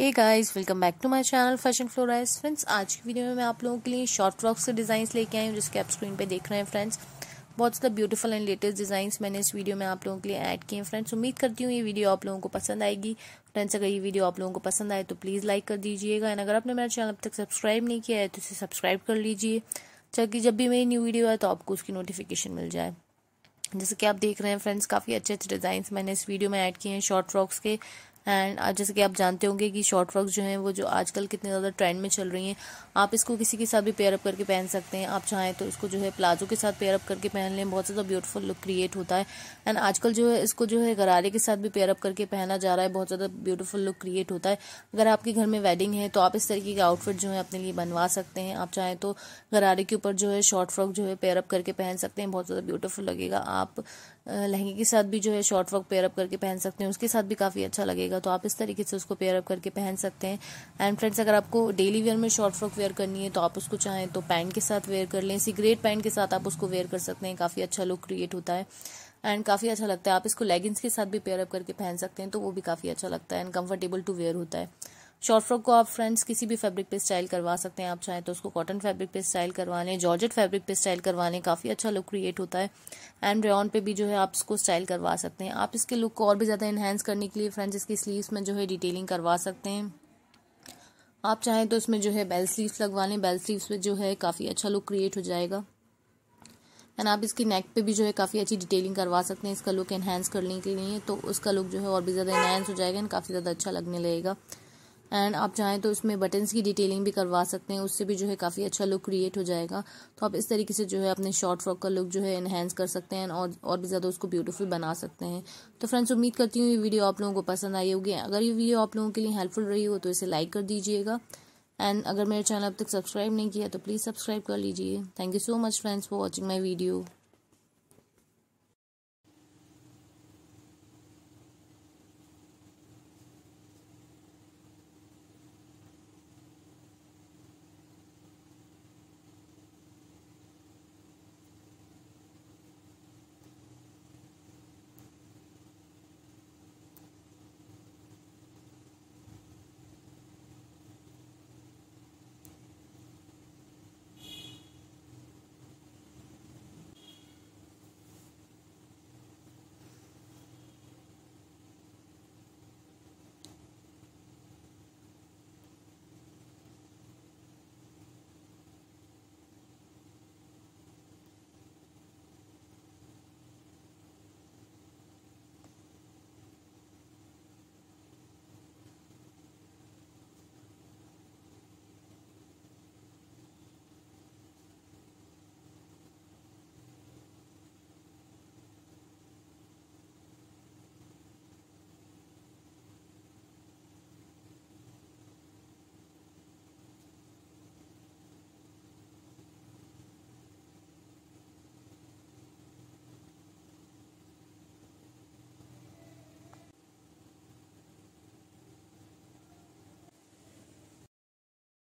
hey guys welcome back to my channel fashion florize friends आज की video में मैं आप लोगों के लिए शॉर्ट फ्रॉक्स के डिज़ाइंस लेके आई हूँ जिसके आप स्क्रीन पे देख रहे हैं फ्रेंड्स बहुत ज़्यादा ब्यूटीफुल एंड लेटेस्ट डिज़ाइंस मैंने इस वीडियो में आप लोगों के लिए ऐड किए हैं फ्रेंड्स उम्मीद करती हूँ ये वीडियो आप लोगों को पसंद आएगी फ्रेंड्स अगर ये वीडियो आप लोगों को पसंद आए तो प्लीज़ लाइक कर दीजिएगा एंड अगर आपने मेरा चैनल अब तक सब्सक्राइब नहीं किया है तो इसे सब्सक्राइब कर लीजिए ताकि जब भी मेरी न्यू वीडियो आए तो आपको उसकी नोटिफिकेशन मिल जाए जैसे कि आप देख रहे हैं फ्रेंड्स काफ़ी अच्छे अच्छे डिजाइन मैंने इस वीडियो में ऐड किए हैं शॉर्ट फ्रॉक्स के एंड uh, जैसे कि आप जानते होंगे कि शॉर्ट फ्रॉक जो हैं वो जो आजकल कितने ज़्यादा ट्रेंड में चल रही हैं आप इसको किसी के साथ भी पेयर अप करके पहन सकते हैं आप चाहें तो इसको जो है प्लाजो के साथ पेयर अप करके पहन लें बहुत ज़्यादा ब्यूटीफुल लुक क्रिएट होता है एंड आजकल जो है इसको जो है गरारे के साथ भी पेयर अप करके पहना जा रहा है बहुत ज़्यादा ब्यूटीफुल लुक क्रिएट होता है अगर आपके घर में वेडिंग है तो आप इस तरीके का आउटफिट जो है अपने लिए बनवा सकते हैं आप चाहें तो गरारे के ऊपर जो है शॉर्ट फ्रॉक जो है पेयर अप करके पहन सकते हैं बहुत ज़्यादा ब्यूटीफुल लगेगा आप लहंगे के साथ भी जो है शॉर्ट वर्क पेयरअप करके पहन सकते हैं उसके साथ भी काफ़ी अच्छा लगेगा तो आप इस तरीके से उसको पेयरअप करके पहन सकते हैं एंड फ्रेंड्स अगर आपको डेली वेयर में शॉर्ट वर्क वेयर करनी है तो आप उसको चाहें तो पैंट के साथ वेयर कर लें इसी ग्रेट पैंट के साथ आप उसको वेयर कर सकते हैं काफ़ी अच्छा लुक क्रिएट होता है एंड काफ़ी अच्छा लगता है आप इसको लेगिंग्स के साथ भी पेयरअप करके पहन सकते हैं तो वो भी काफ़ी अच्छा लगता है एंड कम्फर्टेबल टू वेयर होता है शॉर्ट फ्रॉक को आप फ्रेंड्स किसी भी फैब्रिक पे स्टाइल करवा सकते हैं आप चाहें तो उसको कॉटन फैब्रिक पे स्टाइल करवा लें जॉर्जेट फैब्रिक पे स्टाइल करवा लें काफ़ी अच्छा लुक क्रिएट होता है एंड रेन पे भी जो है आप इसको स्टाइल करवा सकते हैं आप इसके लुक को और भी ज़्यादा इन्हेंस करने के लिए फ्रेंड्स इसकी स्लीव में जो है डिटेलिंग करवा सकते हैं आप चाहें तो इसमें जो है बेल स्लीव लगवा लें बेल स्लीव पे जो है काफ़ी अच्छा लुक क्रिएट हो जाएगा एंड आप इसकी नेक पे भी जो है काफ़ी अच्छी डिटेलिंग करवा सकते हैं इसका लुक एनहेंस करने के लिए तो उसका लुक जो है और भी ज़्यादा एनहेंस हो जाएगा एंड काफ़ी ज़्यादा अच्छा लगने लगेगा एंड आप चाहें तो इसमें बटन्स की डिटेलिंग भी करवा सकते हैं उससे भी जो है काफ़ी अच्छा लुक क्रिएट हो जाएगा तो आप इस तरीके से जो है अपने शॉर्ट फ्रॉक का लुक जो है इन्हेंस कर सकते हैं और और भी ज़्यादा उसको ब्यूटीफुल बना सकते हैं तो फ्रेंड्स उम्मीद करती हूँ ये वीडियो आप लोगों को पसंद आई होगी अगर ये वीडियो आप लोगों के लिए हेल्पफुल रही हो तो इसे लाइक कर दीजिएगा एंड अगर मेरे चैनल अब तक सब्सक्राइब नहीं किया तो प्लीज़ सब्सक्राइब कर लीजिए thank you so much friends for watching my video